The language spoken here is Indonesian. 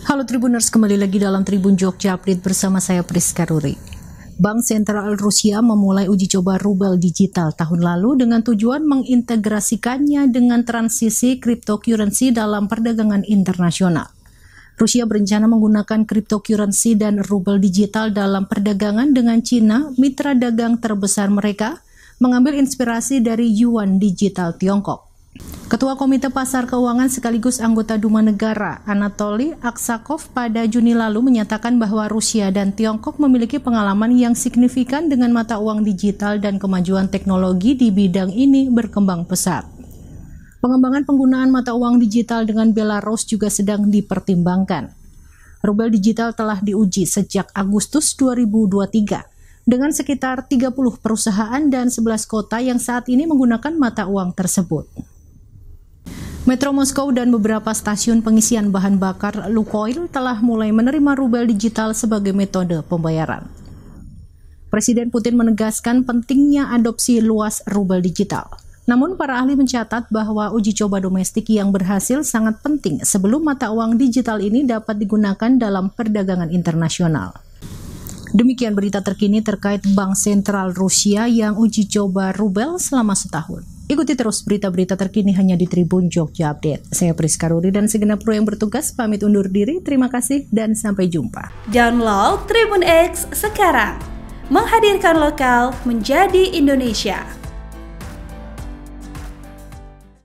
Halo Tribuners, kembali lagi dalam Tribun Jogja Update bersama saya Priska Ruri. Bank Sentral Rusia memulai uji coba rubel digital tahun lalu dengan tujuan mengintegrasikannya dengan transisi cryptocurrency dalam perdagangan internasional. Rusia berencana menggunakan cryptocurrency dan rubel digital dalam perdagangan dengan China, mitra dagang terbesar mereka, mengambil inspirasi dari yuan digital Tiongkok. Ketua Komite Pasar Keuangan sekaligus anggota Duma Negara, Anatoly Aksakov pada Juni lalu menyatakan bahwa Rusia dan Tiongkok memiliki pengalaman yang signifikan dengan mata uang digital dan kemajuan teknologi di bidang ini berkembang pesat. Pengembangan penggunaan mata uang digital dengan Belarus juga sedang dipertimbangkan. Rubel digital telah diuji sejak Agustus 2023 dengan sekitar 30 perusahaan dan 11 kota yang saat ini menggunakan mata uang tersebut. Metro Moskow dan beberapa stasiun pengisian bahan bakar Lukoil telah mulai menerima rubel digital sebagai metode pembayaran. Presiden Putin menegaskan pentingnya adopsi luas rubel digital. Namun para ahli mencatat bahwa uji coba domestik yang berhasil sangat penting sebelum mata uang digital ini dapat digunakan dalam perdagangan internasional. Demikian berita terkini terkait Bank Sentral Rusia yang uji coba rubel selama setahun. Ikuti terus berita-berita terkini hanya di Tribun Jogja Update. Saya Priska Ruri dan segenap pro yang bertugas pamit undur diri. Terima kasih dan sampai jumpa. Download Tribun X sekarang. Menghadirkan lokal menjadi Indonesia.